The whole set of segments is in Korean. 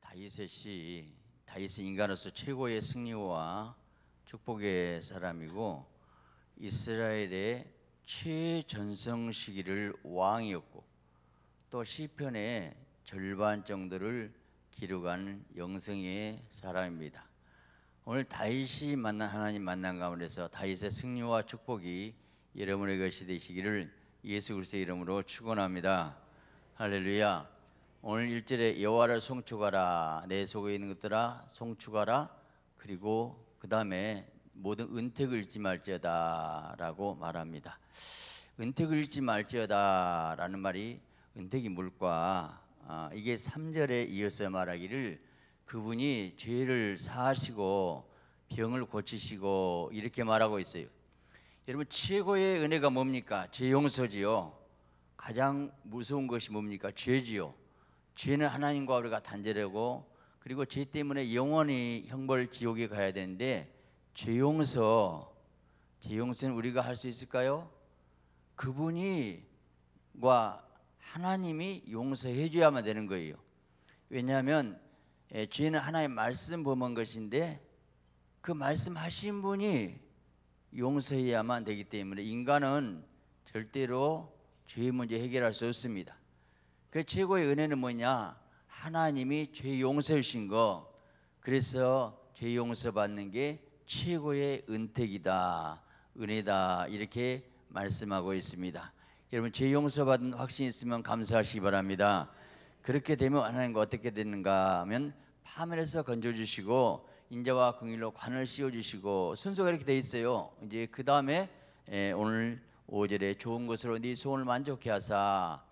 다이셋이 다이셋 인간으로서 최고의 승리와 축복의 사람이고 이스라엘의 최전성 시기를 왕이었고 또 시편의 절반 정도를 기록한 영성의 사람입니다. 오늘 다윗이 만난 하나님 만난 가운데서 다윗의 승리와 축복이 여러분의 것이 되시기를 예수 그리스도의 이름으로 축원합니다. 할렐루야. 오늘 일절에 여호와를 송축하라 내 속에 있는 것들아 송축하라 그리고 그 다음에 모든 은택을 잃지 말지어다라고 말합니다. 은택을 잃지 말지어다라는 말이 은택이 물과 아, 이게 3절에 이어서 말하기를 그분이 죄를 사하시고 병을 고치시고 이렇게 말하고 있어요. 여러분 최고의 은혜가 뭡니까? 죄 용서지요. 가장 무서운 것이 뭡니까? 죄지요. 죄는 하나님과 우리가 단절하고 그리고 죄 때문에 영원히 형벌 지옥에 가야 되는데 죄 용서 죄 용서는 우리가 할 수 있을까요? 그분이과 하나님이 용서해 줘야만 되는 거예요. 왜냐하면 예, 죄는 하나의 말씀 범한 것인데 그 말씀하신 분이 용서해야만 되기 때문에 인간은 절대로 죄의 문제 해결할 수 없습니다. 그 최고의 은혜는 뭐냐? 하나님이 죄 용서해 신 거. 그래서 죄 용서 받는 게 최고의 은택이다. 은혜다. 이렇게 말씀하고 있습니다. 여러분 죄 용서 받은 확신 있으면 감사하시기 바랍니다. 그렇게 되면 하나님과 어떻게 되는가 하면 파멸에서 건져 주시고 인자와 긍일로 관을 씌워 주시고 순서가 이렇게 돼 있어요. 이제 그다음에 예, 오늘 5절에 좋은 것으로 네 소원을 만족해 하사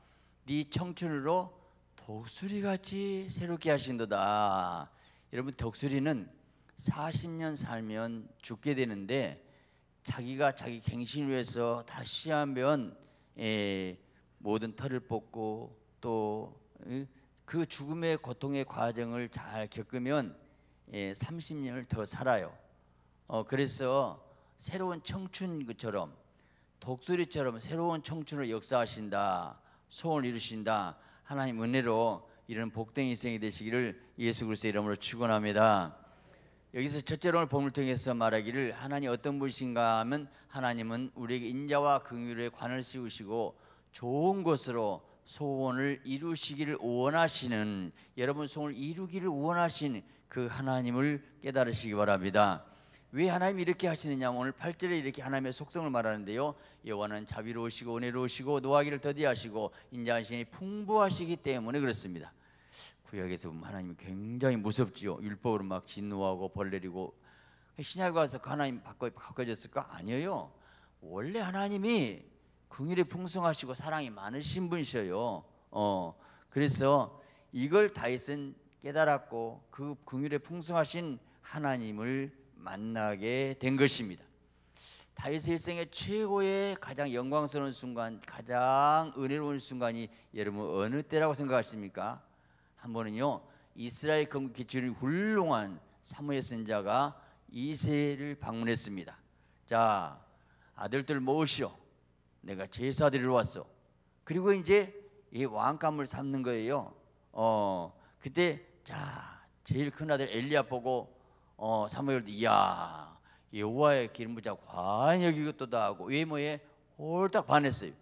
네 청춘으로 독수리같이 새롭게 하신도다. 여러분 독수리는 40년 살면 죽게 되는데 자기가 자기 갱신을 위해서 다시 하면 에, 예, 모든 털을 뽑고 또그 어, 죽음의 고통의 과정을 잘 겪으면 예, 30년을 더 살아요. 어, 그래서 새로운 청춘처럼 독수리처럼 새로운 청춘을 역사하신다. 소원을 이루신다. 하나님 은혜로 이런 복된 인생이 되시기를 예수 그리스도의 이름으로 축원합니다. 여기서 첫째로 본을 통해서 말하기를 하나님 어떤 분이신가 하면 하나님은 우리에게 인자와 긍휼의 관을 씌우시고 좋은 것으로 소원을 이루시기를 원하시는 여러분 소원을 이루기를 원하신 그 하나님을 깨달으시기 바랍니다. 왜 하나님이 이렇게 하시느냐 오늘 8절에 이렇게 하나님의 속성을 말하는데요 여호와는 자비로우시고 은혜로우시고 노하기를 더디하시고 인자하심이 풍부하시기 때문에 그렇습니다 구약에서 보면 하나님이 굉장히 무섭지요 율법으로 막 진노하고 벌내리고 신약에 와서 그 하나님 바꿔, 바꿔졌을까? 아니에요 원래 하나님이 긍휼에 풍성하시고 사랑이 많으신 분이셔요 어, 그래서 이걸 다윗은 깨달았고 그 긍휼에 풍성하신 하나님을 만나게 된 것입니다. 다윗의 일생의 최고의 가장 영광스러운 순간, 가장 은혜로운 순간이 여러분 어느 때라고 생각하십니까? 한 번은요 이스라엘 건국 기초를 훌륭한 사무엘 선자가 이세를 방문했습니다. 자 아들들 모으시오. 내가 제사 드리러 왔어. 그리고 이제 이 왕감을 삼는 거예요. 어 그때 자 제일 큰 아들 엘리야 보고 어, 사무엘도 이야 여호와의 기름 부자 과연 여기것도다 하고 외모에 홀딱 반했어요.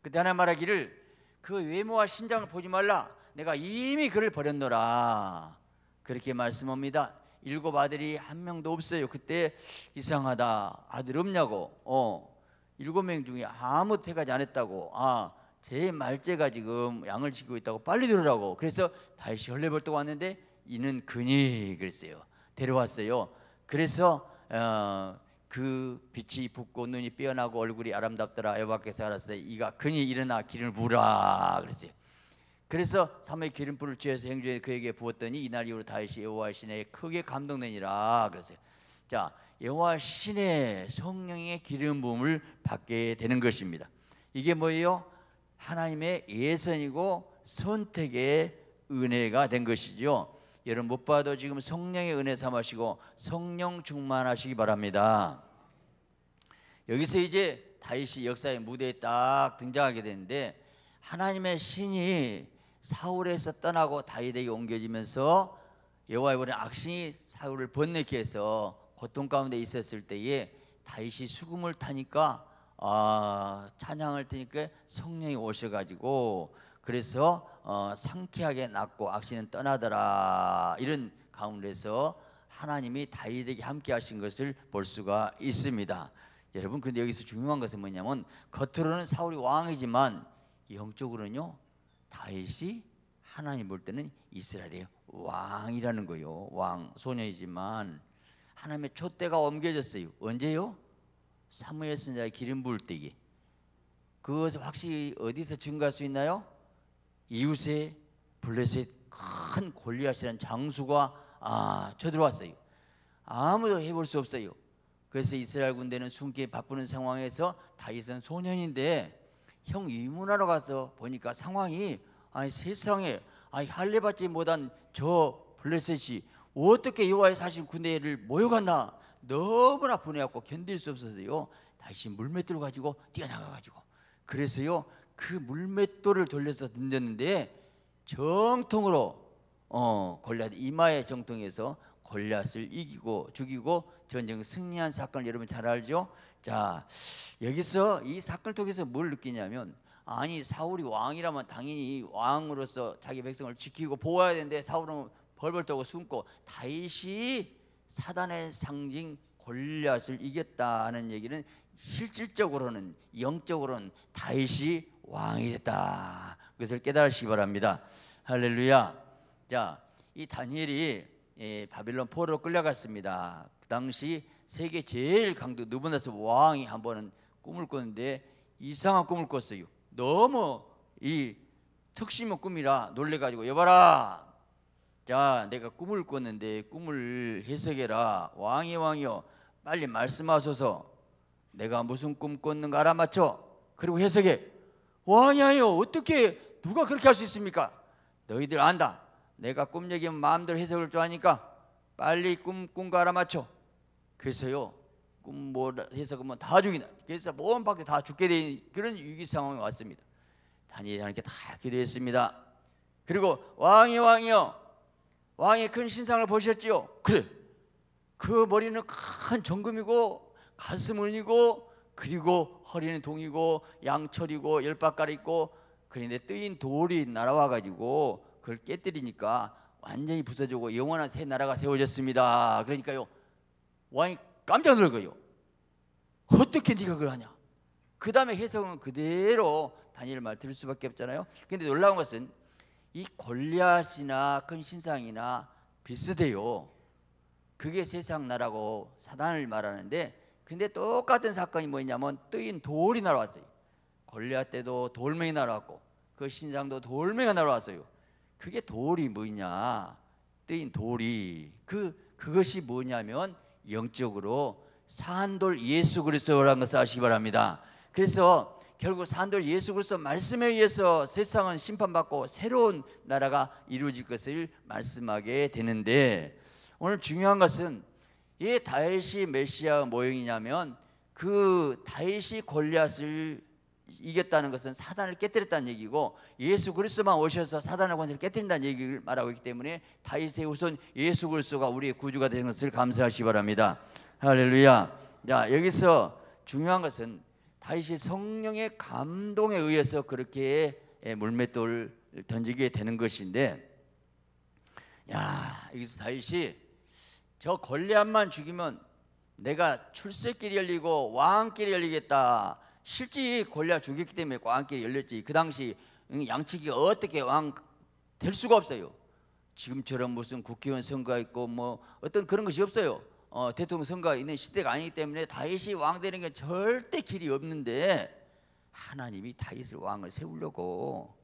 그때 하나님 말하기를 그 외모와 신장을 보지 말라. 내가 이미 그를 버렸노라. 그렇게 말씀합니다. 일곱 아들이 한 명도 없어요. 그때 이상하다. 아들 없냐고. 어. 일곱 명 중에 아무 태가지 안 했다고. 아, 제 말제가 지금 양을 지키고 있다고 빨리 들으라고. 그래서 다시 헐레벌떡 왔는데 이는 그니 그랬어요. 데려왔어요. 그래서 어, 그 빛이 붓고 눈이 빼어나고 얼굴이 아름답더라 여호와께서 알았어요 이가 그니 일어나 기름을 부라 으 그랬지 그래서 사무엘 기름 불을 쬐어서 행주에 그에게 부었더니 이날 이후로 다윗이 여호와 신에 크게 감동되니라 그랬어요 자 여호와 신의 성령의 기름 부음을 받게 되는 것입니다 이게 뭐예요? 하나님의 예선이고 선택의 은혜가 된 것이죠 여러분 못 봐도 지금 성령의 은혜 삼아시고 성령 충만하시기 바랍니다. 여기서 이제 다윗이 역사의 무대에 딱 등장하게 되는데 하나님의 신이 사울에서 떠나고 다윗에게 옮겨지면서 여호와의 보낸 악신이 사울을 번뇌케 해서 고통 가운데 있었을 때에 다윗이 수금을 타니까 아 찬양을 타니까 성령이 오셔가지고 그래서 어, 상쾌하게 낫고 악신은 떠나더라 이런 가운데서 하나님이 다윗에게 함께 하신 것을 볼 수가 있습니다. 여러분 그런데 여기서 중요한 것은 뭐냐면 겉으로는 사울이 왕이지만 영적으로는요 다윗이 하나님 볼 때는 이스라엘의 왕이라는 거요. 왕 소녀이지만 하나님의 촛대가 옮겨졌어요. 언제요? 사무엘 선자의 기름 부을 때기. 그것을 확실히 어디서 증거할 수 있나요? 이웃의 블레셋 큰 골리앗이라는 장수가 아, 쳐들어왔어요. 아무도 해볼 수 없어요. 그래서 이스라엘 군대는 숨기 바쁘는 상황에서 다윗은 소년인데 형 이문하러 가서 보니까 상황이 아니 세상에 아니 할례받지 못한 저 블레셋이 어떻게 여호와의 사신 군대를 모여갔나 너무나 분해하고 견딜 수 없어서요 다시 물맷돌 가지고 뛰어나가 가지고 그래서요 그 물맷돌을 돌려서 던졌는데 정통으로 어, 골리앗 이마의 정통에서 골리앗을 이기고 죽이고 전쟁 승리한 사건을 여러분 잘 알죠? 자 여기서 이 사건을 통해서 뭘 느끼냐면 아니 사울이 왕이라면 당연히 왕으로서 자기 백성을 지키고 보호해야 되는데 사울은 벌벌 떨고 숨고 다윗이 사단의 상징 골리앗을 이겼다는 얘기는 실질적으로는 영적으로는 다윗이 왕이 됐다. 그것을 깨달으시기 바랍니다. 할렐루야. 자, 이 다니엘이 예, 바빌론 포로 로 끌려갔습니다. 그 당시 세계 제일 강도 누부갓서 왕이 한 번은 꿈을 꿨는데 이상한 꿈을 꿨어요. 너무 이 특심한 꿈이라 놀래가지고 여봐라. 자, 내가 꿈을 꿨는데 꿈을 해석해라. 왕이 왕이여 빨리 말씀하소서. 내가 무슨 꿈 꿨는가 알아맞혀. 그리고 해석해. 왕이냐요 어떻게 누가 그렇게 할 수 있습니까? 너희들 안다. 내가 꿈 얘기면 마음대로 해석을 좋아하니까 빨리 꿈 꿈과 알아맞혀. 그래서요 꿈 뭐 해석하면 뭐 다 죽이나. 그래서 모 밖에 다 죽게 된 그런 위기 상황이 왔습니다. 다니엘이 하나님다 기도했습니다. 그리고 왕이 왕이요 왕의 큰 신상을 보셨지요. 그래 그 머리는 큰 정금이고 가슴은이고 그리고 허리는 동이고 양철이고 열박갈이 있고 그런데 뜨인 돌이 날아와 가지고 그걸 깨뜨리니까 완전히 부서지고 영원한 새 나라가 세워졌습니다. 그러니까요 왕이 깜짝 놀라요. 어떻게 네가 그걸 냐그 다음에 해석은 그대로 다니엘 말 들을 수밖에 없잖아요. 근데 놀라운 것은 이 골리앗이나 큰 신상이나 비슷해요. 그게 세상 나라고 사단을 말하는데 근데 똑같은 사건이 뭐냐면 뜨인 돌이 날아왔어요. 골리앗 때도 돌멩이 날아왔고 그 신장도 돌멩이가 날아왔어요. 그게 돌이 뭐냐? 뜨인 돌이 그 그것이 뭐냐면 영적으로 산돌 예수 그리스도라는 것을 아시기 바랍니다. 그래서 결국 산돌 예수 그리스도 말씀에 의해서 세상은 심판받고 새로운 나라가 이루어질 것을 말씀하게 되는데 오늘 중요한 것은 이 다윗이 메시아 모형이냐면 그 다윗이 골리앗을 이겼다는 것은 사단을 깨뜨렸다는 얘기고 예수 그리스도만 오셔서 사단의 권세를 깨뜨린다는 얘기를 말하고 있기 때문에 다윗의 우선 예수 그리스도가 우리의 구주가 되는 것을 감사하시기 바랍니다. 할렐루야. 자, 여기서 중요한 것은 다윗이 성령의 감동에 의해서 그렇게 예, 물맷돌 던지게 되는 것인데 야, 여기서 다윗이 저 골리앗만 죽이면 내가 출세길이 열리고 왕길이 열리겠다. 실제 골리앗 죽였기 때문에 왕길이 열렸지. 그 당시 양치기 어떻게 왕 될 수가 없어요. 지금처럼 무슨 국회의원 선거 있고 뭐 어떤 그런 것이 없어요. 어, 대통령 선거가 있는 시대가 아니기 때문에 다윗이 왕 되는 게 절대 길이 없는데 하나님이 다윗을 왕을 세우려고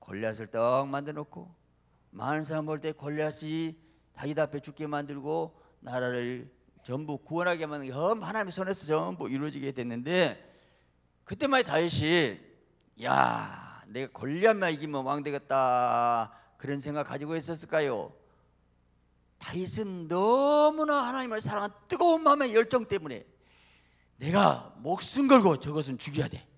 골리앗을 떡 만들어 놓고 많은 사람 볼 때 골리앗이 자기 앞에 죽게 만들고 나라를 전부 구원하게 만든 전 하나님의 손에서 전부 이루어지게 됐는데 그때만 다윗이 야 내가 권리한만 이기면 왕 되겠다 그런 생각 가지고 있었을까요? 다윗은 너무나 하나님을 사랑한 뜨거운 마음의 열정 때문에 내가 목숨 걸고 저것은 죽여야 돼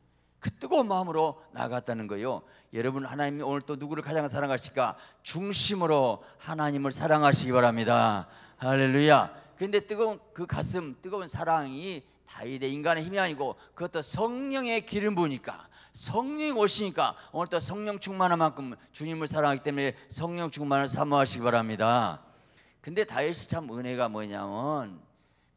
그 뜨거운 마음으로 나갔다는 거예요. 여러분 하나님이 오늘 또 누구를 가장 사랑하실까? 중심으로 하나님을 사랑하시기 바랍니다. 할렐루야. 근데 뜨거운 그 가슴, 뜨거운 사랑이 다윗의 인간의 힘이 아니고 그것도 성령의 기름 부니까 성령 오시니까 오늘 또 성령 충만한 만큼 주님을 사랑하기 때문에 성령 충만을 사모하시기 바랍니다. 근데 다윗이 참 은혜가 뭐냐면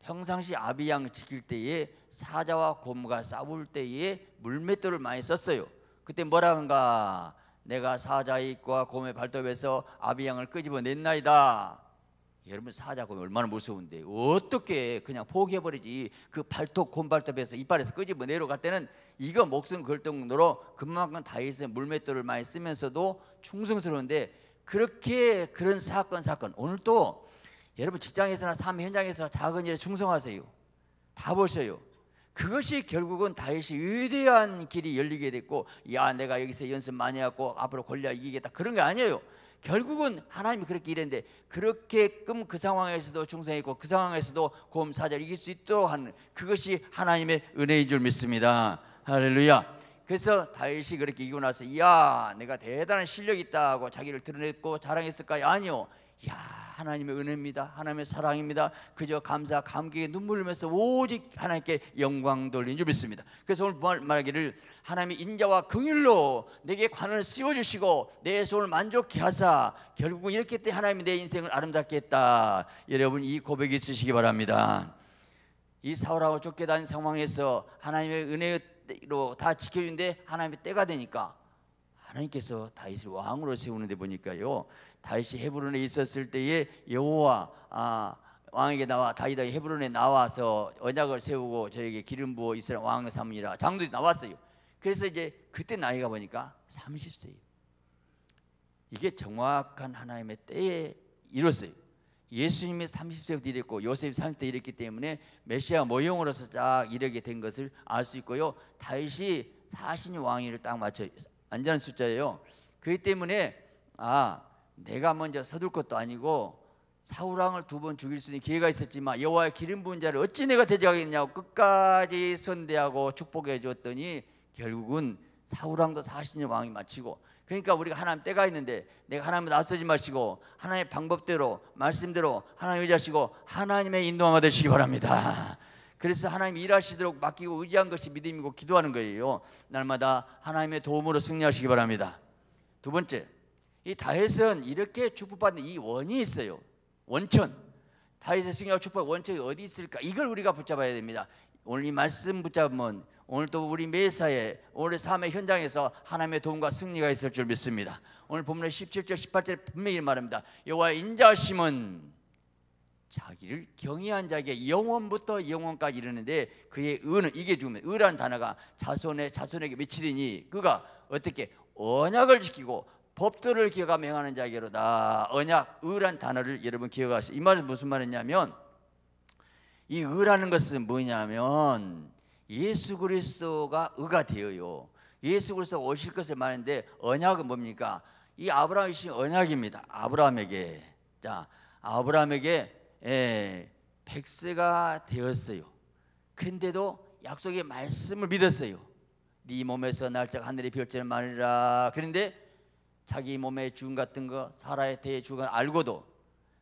평상시 아비양 지킬 때에 사자와 곰과 싸울 때에 물맷돌을 많이 썼어요. 그때 뭐라는가? 내가 사자의 입과 곰의 발톱에서 아비양을 끄집어냈나이다. 여러분 사자 곰이 얼마나 무서운데 어떻게 그냥 포기해버리지 그 발톱 곰발톱에서 이빨에서 끄집어 내려갈 때는 이거 목숨 걸 정도로 그만큼 다이슨 물맷돌을 많이 쓰면서도 충성스러운데 그렇게 그런 사건 사건 오늘도 여러분 직장에서나 삶 현장에서나 작은 일에 충성하세요 다보세요 그것이 결국은 다윗이 위대한 길이 열리게 됐고 야 내가 여기서 연습 많이 하고 앞으로 권력 이기겠다 그런 게 아니에요 결국은 하나님이 그렇게 이랬는데 그렇게끔 그 상황에서도 충성했고그 상황에서도 곰사자를 이길 수 있도록 하는 그것이 하나님의 은혜인 줄 믿습니다 할렐루야 그래서 다윗이 그렇게 이기고 나서 야 내가 대단한 실력이 있다고 자기를 드러냈고 자랑했을까요? 아니요 야 하나님의 은혜입니다. 하나님의 사랑입니다. 그저 감사, 감격에 눈물 흘면서 오직 하나님께 영광 돌린 줄 믿습니다. 그래서 오늘 말, 하기를 하나님의 인자와 긍휼로 내게 관을 씌워주시고 내소을 만족케 하사 결국 이렇게 때 하나님이 내 인생을 아름답게 했다. 여러분 이 고백이 있으시기 바랍니다. 이 사울하고 쫓겨다 상황에서 하나님의 은혜로 다 지켜준데 하나님의 때가 되니까 하나님께서 다윗을 왕으로 세우는데 보니까요 다윗이 헤브론에 있었을 때에 여호와 아, 왕에게 나와 다윗이 헤브론에 나와서 언약을 세우고 저에게 기름 부어 이스라엘 왕을 삼으라 장도이 나왔어요. 그래서 이제 그때 나이가 보니까 30세. 요 이게 정확한 하나님의 때에 이뤘어요. 예수님이 30세부터 이랬고 요셉이 30대 이랬기 때문에 메시아 모형으로서 쫙이하게된 것을 알 수 있고요. 다윗이 40년 왕위를 딱 맞춰 안전한 숫자예요. 그 때문에 아 내가 먼저 서둘 것도 아니고 사울 왕을 두 번 죽일 수 있는 기회가 있었지만 여호와의 기름 부은 자를 어찌 내가 대적하겠냐고 끝까지 선대하고 축복해 주었더니 결국은 사울 왕도 40년 왕이 마치고 그러니까 우리가 하나님 때가 있는데 내가 하나님을 낯서지 마시고 하나님의 방법대로 말씀대로 하나님 의지하시고 하나님의 인도함을 되시기 바랍니다. 그래서 하나님 일하시도록 맡기고 의지한 것이 믿음이고 기도하는 거예요. 날마다 하나님의 도움으로 승리하시기 바랍니다. 두 번째 이 다윗은 이렇게 축복받는 이 원이 있어요. 원천. 다윗의 승리와 축복 원천이 어디 있을까? 이걸 우리가 붙잡아야 됩니다. 오늘 이 말씀 붙잡으면 오늘도 우리 매사에 오늘 삶의 현장에서 하나님의 도움과 승리가 있을 줄 믿습니다. 오늘 본문의 17절 1 8절 분명히 말합니다. 여호와 인자심은 자기를 경외한 자에게 영원부터 영원까지 이르는데 그의 의는 이게 중요 의란 단어가 자손의 자손에게 미치리니 그가 어떻게 언약을 지키고 법도를 기억하 명하는 자에게로다 언약 의란 단어를 여러분 기억하세요 이 말은 무슨 말이냐면 이 의라는 것은 뭐냐면 예수 그리스도가 의가 되어요 예수 그리스도가 오실 것을 말하는데 언약은 뭡니까? 이 아브라함이 신 언약입니다 아브라함에게 자 아브라함에게 예, 백세가 되었어요 근데도 약속의 말씀을 믿었어요 네 몸에서 날짜가 하늘의 별처럼 많으라 그런데 자기 몸의 주음 같은 거사라에대해 주인 알고도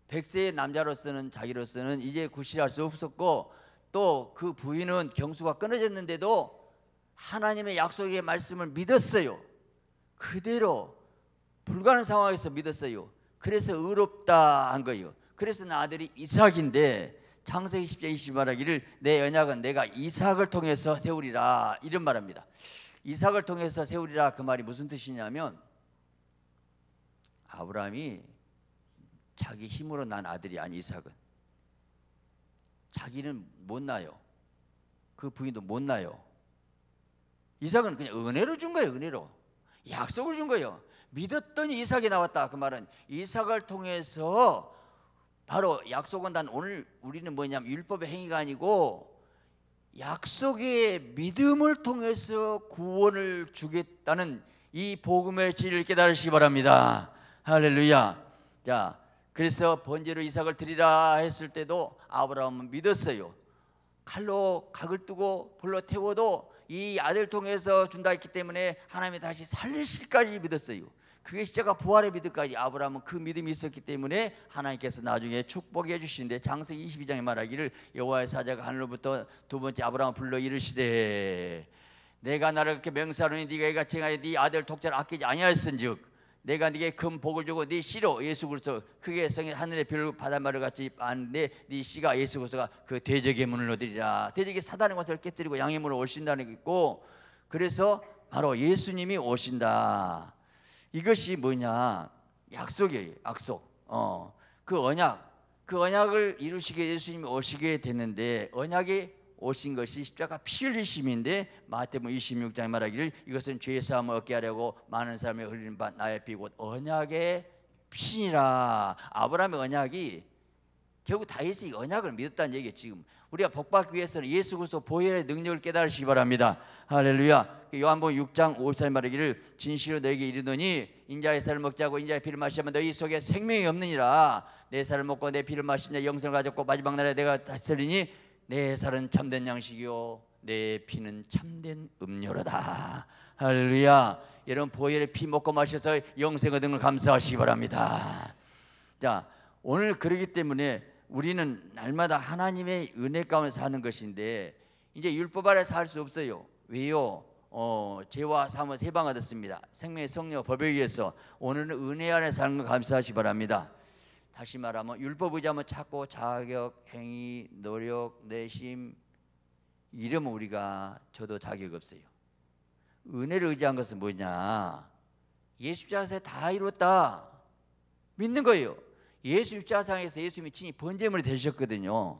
백세의 남자로서는 자기로서는 이제 구실할 수 없었고 또 그 부인은 경수가 끊어졌는데도 하나님의 약속의 말씀을 믿었어요. 그대로 불가능 상황에서 믿었어요. 그래서 의롭다 한 거예요. 그래서 나 아들이 이삭인데 창세기 10장 20 말하기를 내 연약은 내가 이삭을 통해서 세우리라 이런 말합니다. 이삭을 통해서 세우리라 그 말이 무슨 뜻이냐면 아브라함이 자기 힘으로 난 아들이 아닌 이삭은 자기는 못 나요. 그 부인도 못 나요. 이삭은 그냥 은혜로 준 거예요. 은혜로 약속을 준 거예요. 믿었더니 이삭이 나왔다. 그 말은 이삭을 통해서 바로 약속은 난 오늘 우리는 뭐냐면 율법의 행위가 아니고 약속의 믿음을 통해서 구원을 주겠다는 이 복음의 진리를 깨달으시기 바랍니다. 할렐루야. 자, 그래서 번제로 이삭을 드리라 했을 때도 아브라함은 믿었어요. 칼로 각을 뜨고 불로 태워도 이 아들 통해서 준다 했기 때문에 하나님이 다시 살리실까지 믿었어요. 그게 시제가 부활의 믿음까지 아브라함은 그 믿음이 있었기 때문에 하나님께서 나중에 축복해 주시는데 장세 22장에 말하기를 여호와의 사자가 하늘로부터 두 번째 아브라함 불러 이르시되 내가 나를 그렇게 맹세하니 네가 이같이 하여네 아들 독자를 아끼지 아니하였은즉 내가 네게 금 복을 주고 네 씨로 예수 그리스도 그게 성의 하늘의 별로 바닷마를 같이 많은데 네 씨가 예수 그리스도가 그 대적의 문을 얻으리라 대적의 사단의 권을 깨뜨리고 양의 문을 오신다는 게 있고 그래서 바로 예수님이 오신다 이것이 뭐냐 약속이에요 약속 어그 언약 그 언약을 이루시게 예수님이 오시게 됐는데 언약이 오신 것이 십자가 피 흘리심인데 마태복음 26장에 말하기를 이것은 죄 사함을 얻게 하려고 많은 사람이 흘린 바 나의 피 곧 언약의 피니라 아브라함의 언약이 결국 다윗이 언약을 믿었다는 얘기예요 지금 우리가 복받기 위해서는 예수 그리스도 보혈의 능력을 깨달으시기 바랍니다 할렐루야 그 요한복음 6장 5절 말하기를 진실로 너에게 이르노니 인자의 살을 먹자고 인자의 피를 마시면 너희 속에 생명이 없느니라 내 살을 먹고 내 피를 마시냐 영생을 가졌고 마지막 날에 내가 다스리니 내 살은 참된 양식이요 내 피는 참된 음료로다 할렐루야 여러분 보혈의 피 먹고 마셔서 영생 얻은 걸 감사하시기 바랍니다 자 오늘 그러기 때문에 우리는 날마다 하나님의 은혜 가운데 사는 것인데 이제 율법 아래 살 수 없어요 왜요? 어, 죄와 사을 해방하셨습니다 생명의 성령 법에 의해서 오늘은 은혜 안에 사는 걸 감사하시 바랍니다 다시 말하면 율법의자면 찾고 자격, 행위, 노력, 내심 이러면 우리가 저도 자격 없어요. 은혜를 의지한 것은 뭐냐? 예수 자에다 이뤘다. 믿는 거예요. 예수 자상에서 예수님이 친히 번제물이 되셨거든요.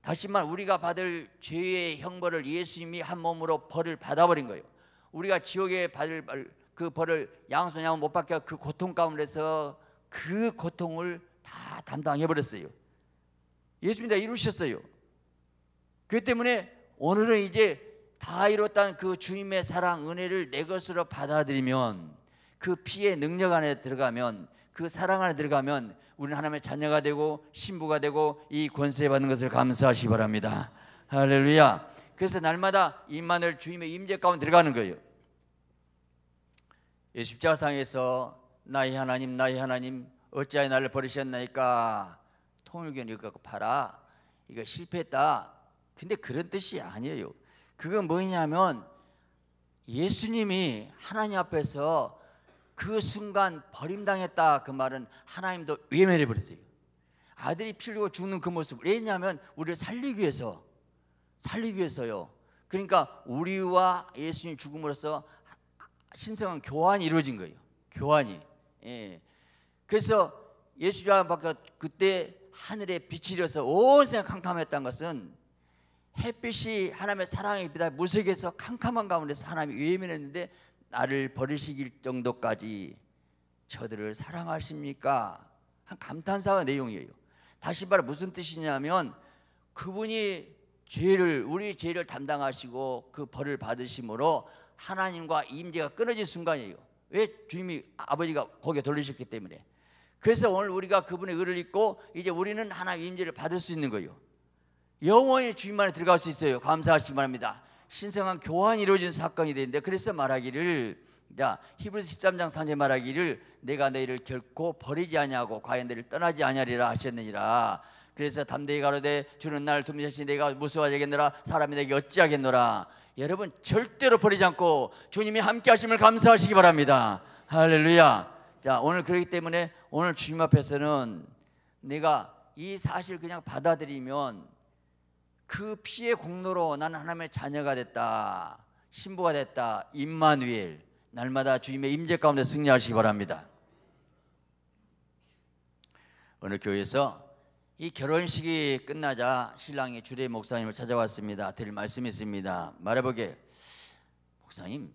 다시 말 우리가 받을 죄의 형벌을 예수님이 한 몸으로 벌을 받아버린 거예요. 우리가 지옥에 받을 그 벌을 양손 양못 받게 그 고통 가운데서 그 고통을 다 담당해 버렸어요. 예수님이 다 이루셨어요. 그 때문에 오늘은 이제 다 이뤘다는 그 주님의 사랑 은혜를 내 것으로 받아들이면 그 피의 능력 안에 들어가면 그 사랑 안에 들어가면 우리는 하나님의 자녀가 되고 신부가 되고 이 권세 받는 것을 감사하시기 바랍니다. 할렐루야. 그래서 날마다 임만을 주님의 임재 가운데 들어가는 거예요. 십자상에서 나의 하나님 나의 하나님 어찌하여 나를 버리셨나이까 통일교를 갖고 팔아 이거 실패했다 근데 그런 뜻이 아니에요 그건 뭐냐면 예수님이 하나님 앞에서 그 순간 버림당했다 그 말은 하나님도 외면해 버렸어요 아들이 필요고 죽는 그 모습 왜냐하면 우리를 살리기 위해서 살리기 위해서요 그러니까 우리와 예수님 죽음으로써 신성한 교환이 이루어진 거예요 교환이 예. 그래서 예수와 밖에 그때 하늘에 빛이려서 온 세상 캄캄했던 것은 햇빛이 하나님의 사랑의 빛다 무색에서 캄캄한 가운데서 하나님이 외면했는데 나를 버리시길 정도까지 저들을 사랑하십니까? 한 감탄사의 내용이에요. 다시 말해 무슨 뜻이냐면 그분이 죄를 우리 죄를 담당하시고 그 벌을 받으심으로 하나님과 임재가 끊어진 순간이에요. 왜 주님이 아버지가 거기에 돌리셨기 때문에. 그래서 오늘 우리가 그분의 의를 입고 이제 우리는 하나님 임재를 받을 수 있는 거예요. 영원히 주님만에 들어갈 수 있어요. 감사하시기 바랍니다. 신성한 교환이 이루어진 사건이 되는데 그래서 말하기를 자 히브리서 13장 3절 말하기를 내가 너희를 결코 버리지 아니하고 과연 너희를 떠나지 아니하리라 하셨느니라. 그래서 담대히 가로되 주는 날 두미자신 내가 무서워하겠노라 사람이 내게 어찌하겠노라 여러분 절대로 버리지 않고 주님이 함께 하심을 감사하시기 바랍니다. 할렐루야. 자, 오늘 그렇기 때문에 오늘 주님 앞에서는 내가 이 사실 그냥 받아들이면 그 피의 공로로 나는 하나님의 자녀가 됐다. 신부가 됐다. 임마누엘. 날마다 주님의 임재 가운데 승리하시기 바랍니다. 어느 교회에서 이 결혼식이 끝나자 신랑이 주례 목사님을 찾아왔습니다. 드릴 말씀이 있습니다. 말해보게 목사님,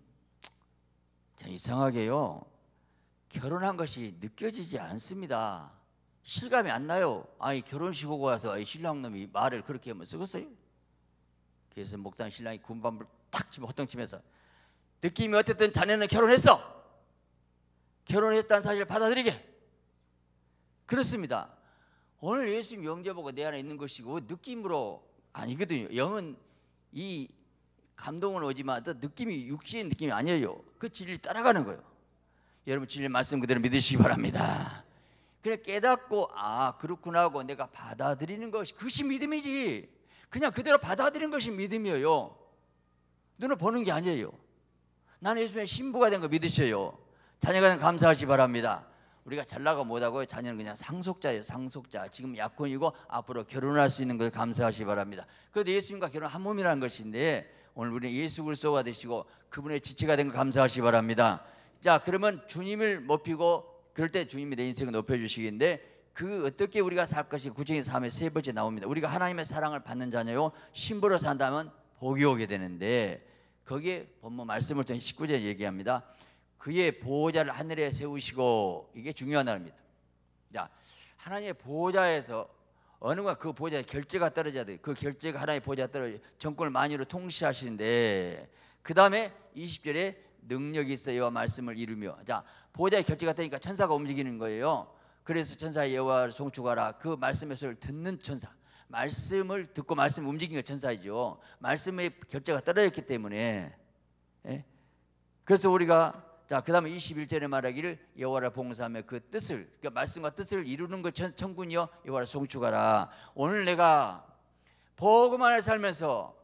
전 이상하게요 결혼한 것이 느껴지지 않습니다. 실감이 안 나요. 아니 결혼식 오고 와서 신랑 놈이 말을 그렇게 하면 쓰겠어요? 그래서 목사님 신랑이 군밤을 탁 치면 허탕치면서 느낌이 어쨌든 자네는 결혼했어. 결혼했다는 사실을 받아들이게. 그렇습니다. 오늘 예수님 영접하고 내 안에 있는 것이고 느낌으로 아니거든요. 영은 이 감동은 오지만 또 느낌이 육신의 느낌이 아니에요. 그 진리를 따라가는 거예요. 여러분 진리 말씀 그대로 믿으시기 바랍니다. 그래 깨닫고 아 그렇구나 하고 내가 받아들이는 것이 그것이 믿음이지. 그냥 그대로 받아들이는 것이 믿음이에요. 눈을 보는 게 아니에요. 나는 예수님의 신부가 된 거믿으셔요 자녀가 된 감사하시 기 바랍니다. 우리가 잘 나가 못하고 자녀는 그냥 상속자예요 상속자 지금 약혼이고 앞으로 결혼할 수 있는 것 감사하시기 바랍니다 그래도 예수님과 결혼 한 몸이라는 것인데 오늘 우리는 예수 그리스도가 되시고 그분의 지체가 된걸 감사하시기 바랍니다 자 그러면 주님을 높이고 그럴 때 주님이 내 인생을 높여주시기인데 그 어떻게 우리가 살 것이 구체적인 삶의 세 번째 나옵니다 우리가 하나님의 사랑을 받는 자녀요 신부로 산다면 복이 오게 되는데 거기에 본문 말씀을 통해 19절 얘기합니다 그의 보호자를 하늘에 세우시고 이게 중요한 단입니다 자, 하나님의 보호자에서 어느 가그 보호자의 결제가 떨어져야 돼. 그 결제가 하나님의 보호자 떨어 정권을 만유로 통치하시는데 그 다음에 20절에 능력이 있어 여 말씀을 이루며 자 보호자의 결제가 되니까 천사가 움직이는 거예요. 그래서 천사 여호와를 송축하라 그 말씀의 소리를 듣는 천사 말씀을 듣고 말씀 움직이는 천사이죠. 말씀의 결제가 떨어졌기 때문에 예? 그래서 우리가 자, 그 다음에 21절에 말하기를 여호와를 봉사하며 그 뜻을 그러니까 말씀과 뜻을 이루는 것 천군이여 여호와를 송축하라. 오늘 내가 복음 안에 살면서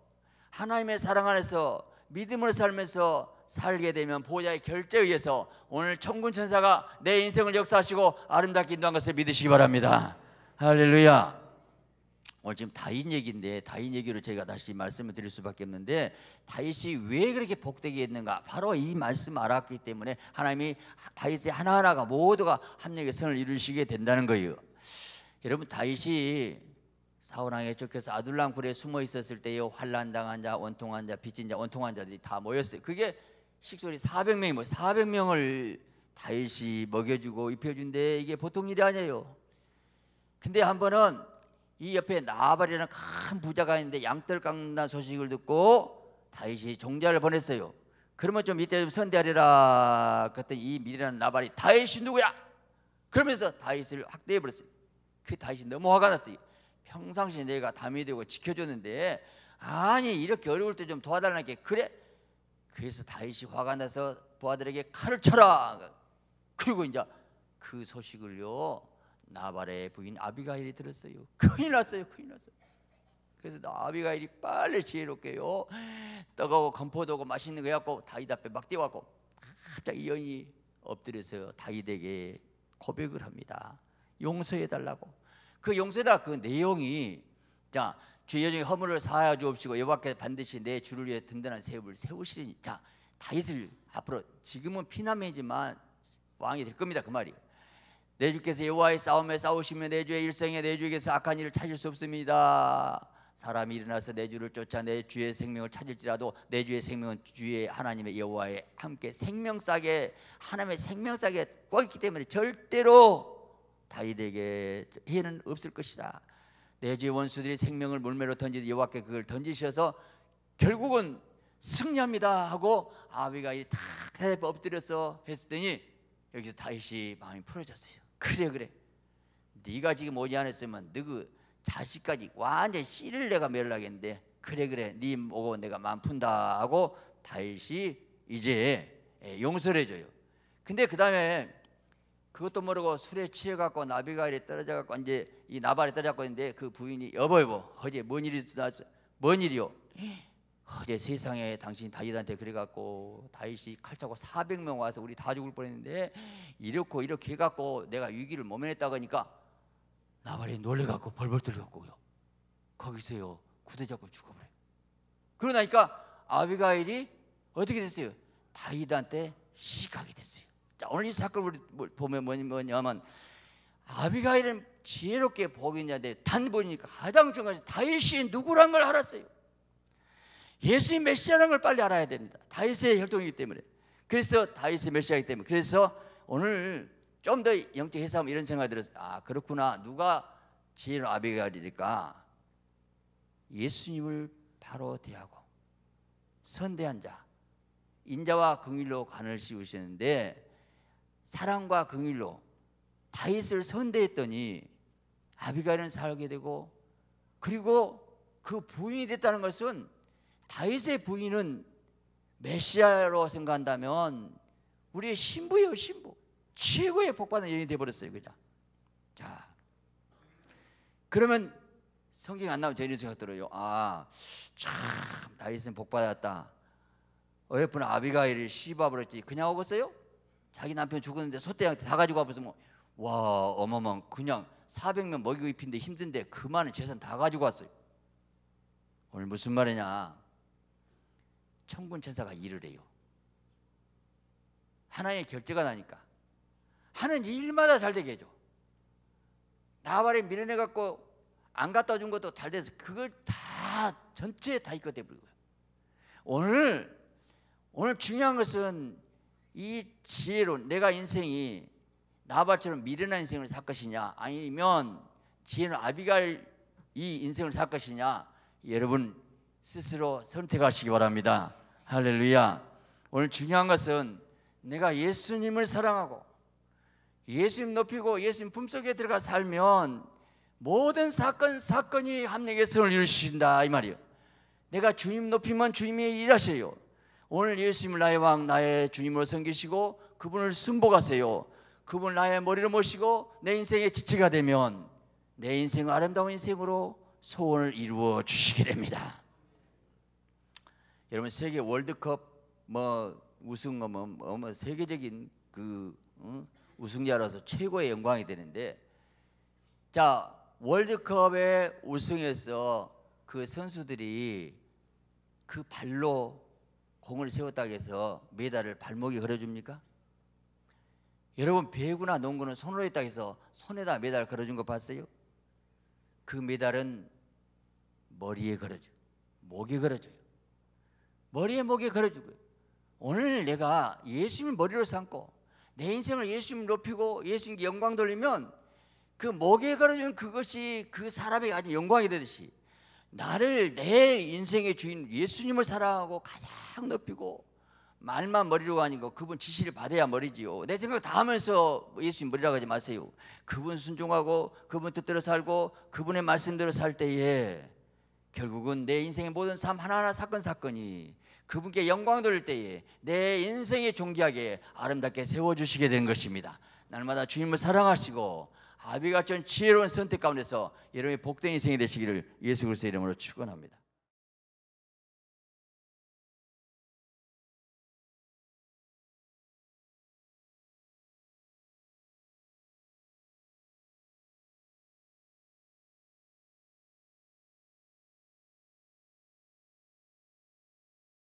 하나님의 사랑 안에서 믿음으로 살면서 살게 되면 보좌의 결제에 의해서 오늘 천군 천사가 내 인생을 역사하시고 아름답게 인도한 것을 믿으시기 바랍니다. 할렐루야. 오늘 지금 다인 얘기인데 다인 얘기로 제가 다시 말씀을 드릴 수밖에 없는데 다윗이 왜 그렇게 복되게 했는가 바로 이 말씀 알았기 때문에 하나님이 다윗의 하나하나가 모두가 합력의 선을 이루시게 된다는 거예요 여러분 다윗이 사우왕에 쫓겨서 아둘람굴에 숨어 있었을 때요 환란 당한 자, 원통한 자, 빚진 자, 원통한 자들이 다 모였어요 그게 식솔이 400명이 뭐 400명을 다윗이 먹여주고 입혀준데 이게 보통 일이 아니에요 근데 한 번은 이 옆에 나발이라는 큰 부자가 있는데 양떨깎는다 소식을 듣고 다윗이 종자를 보냈어요. 그러면 좀 이때 좀 선대하리라. 그때 이 미리라는 나발이 다윗이 누구야? 그러면서 다윗을 학대해 버렸어요. 그 다윗이 너무 화가 났어요. 평상시 내가 담이 되고 지켜줬는데 아니 이렇게 어려울 때 좀 도와달라니까 그래. 그래서 다윗이 화가 나서 부하들에게 칼을 쳐라. 그리고 이제 그 소식을요 나발의 부인 아비가일이 들었어요. 큰일 났어요. 큰일 났어요. 그래서 아비가일이 빨리 지혜롭게요. 떡하고 건포도고 맛있는 거 갖고 다윗 앞에 막 뛰어가고 갑자기 여인이 엎드려서 다윗에게 고백을 합니다. 용서해 달라고. 그 용서다 그 내용이 자주 여종의 허물을 사하 주옵시고 여호와께 반드시 내 주를 위해 든든한 세움 세우시니 자 다윗을 앞으로 지금은 피난이지만 왕이 될 겁니다 그 말이 내 주께서 여호와의 싸움에 싸우시며 내 주의 일생에 내 주에게서 악한 일을 찾을 수 없습니다. 사람이 일어나서 내 주를 쫓아 내 주의 생명을 찾을지라도 내 주의 생명은 주의 하나님의 여호와의 함께 생명싸게 하나님의 생명싸게 꽉 있기 때문에 절대로 다윗에게 해는 없을 것이다. 내 주의 원수들이 생명을 물매로 던지듯 여호와께 그걸 던지셔서 결국은 승리합니다 하고 아비가 이탁 엎드려서 했더니 여기서 다윗이 마음이 풀어졌어요. 그래 그래 네가 지금 오지 않았으면 너그 자식까지 완전 씨를 내가 멸하겠는데 그래 그래 네 보고 내가 만 푼다 하고 다윗이 제 예, 용서를 해줘요 근데 그 다음에 그것도 모르고 술에 취해갖고 나비가일에 떨어져갖고 이제 이 나발에 떨어져갖고 있는데 그 부인이 여보 여보 어제 뭔 일이 일어어뭔 일이요 예. 어제 세상에 당신 이 다윗한테 그래갖고 다윗이 칼차고 400명 와서 우리 다 죽을 뻔했는데 이렇고 이렇게 해갖고 내가 위기를 모면했다 고하니까 그러니까 나발이 놀래갖고 벌벌 떨렸고요 거기서요 구대 잡고 죽어버려요 그러나니까 아비가일이 어떻게 됐어요? 다윗한테 시각이 됐어요 자 오늘 이 사건을 뭐 보면 뭐냐면 아비가일은 지혜롭게 보복있냐데 단보니까 가장 중요한 다윗이 누구란 걸 알았어요 예수님 메시아라는 걸 빨리 알아야 됩니다. 다윗의 혈통이기 때문에. 그래서 다윗의 메시아이기 때문에. 그래서 오늘 좀 더 영적 해석 이런 생각이 들어서 아 그렇구나 누가 제일 아비가일일까? 예수님을 바로 대하고 선대한 자 인자와 긍일로 관을 씌우시는데 사랑과 긍일로 다윗을 선대했더니 아비가일은 살게 되고 그리고 그 부인이 됐다는 것은 다윗의 부인은 메시아로 생각한다면 우리의 신부예요 신부 최고의 복받은 여인이 되어버렸어요 그죠 자 그러면 성경 안 나오면 저희는 생각 들어요 아참 다윗은 복받았다 어여쁜 아비가일을 시집와버렸지 그냥 오겠어요? 자기 남편 죽었는데 소떼한테 다 가지고 와버렸으와 뭐, 어마어마한 그냥 400명 먹이고 입힌데 힘든데 그 많은 재산 다 가지고 왔어요 오늘 무슨 말이냐 천군 천사가 일을 해요. 하나의 결제가 나니까 하는 일마다 잘 되게 해줘. 나발에 밀어내 갖고 안 갖다 준 것도 잘 돼서 그걸 다 전체 다 이거 돼버리고요. 오늘 오늘 중요한 것은 이 지혜로 내가 인생이 나발처럼 미련한 인생을 살 것이냐 아니면 지혜는 아비갈 이 인생을 살 것이냐 여러분 스스로 선택하시기 바랍니다. 할렐루야. 오늘 중요한 것은 내가 예수님을 사랑하고 예수님 높이고 예수님 품속에 들어가 살면 모든 사건 사건이 합력선을 이루신다 이 말이요. 내가 주님 높이면 주님이 일하셔요. 오늘 예수님을 나의 왕 나의 주님으로 섬기시고 그분을 순복하세요. 그분 나의 머리를 모시고 내 인생의 지체가 되면 내 인생 아름다운 인생으로 소원을 이루어 주시게 됩니다. 여러분 세계 월드컵 뭐 우승 뭐 뭐, 뭐, 뭐 세계적인 그 어? 우승자로서 최고의 영광이 되는데 자 월드컵에 우승해서 그 선수들이 그 발로 공을 세웠다고 해서 메달을 발목에 걸어줍니까? 여러분 배구나 농구는 손으로 했다 해서 손에다 메달 걸어준 거 봤어요? 그 메달은 머리에 걸어줘 목에 걸어줘요 머리에 목에 걸어주고 오늘 내가 예수님 머리로 삼고 내 인생을 예수님 높이고 예수님께 영광 돌리면 그 목에 걸어준 그것이 그사람이 아주 영광이 되듯이 나를 내 인생의 주인 예수님을 사랑하고 가장 높이고 말만 머리로 아니고 그분 지시를 받아야 머리지요. 내 생각 다 하면서 예수님 머리라고 하지 마세요. 그분 순종하고 그분 뜻대로 살고 그분의 말씀대로 살 때에 결국은 내 인생의 모든 삶 하나하나 사건 사건이 그분께 영광 돌릴 때에 내 인생의 존귀하게 아름답게 세워주시게 되는 것입니다. 날마다 주님을 사랑하시고 아비가 전 지혜로운 선택 가운데서 여러분의 복된 인생이 되시기를 예수 그리스도의 이름으로 축원합니다.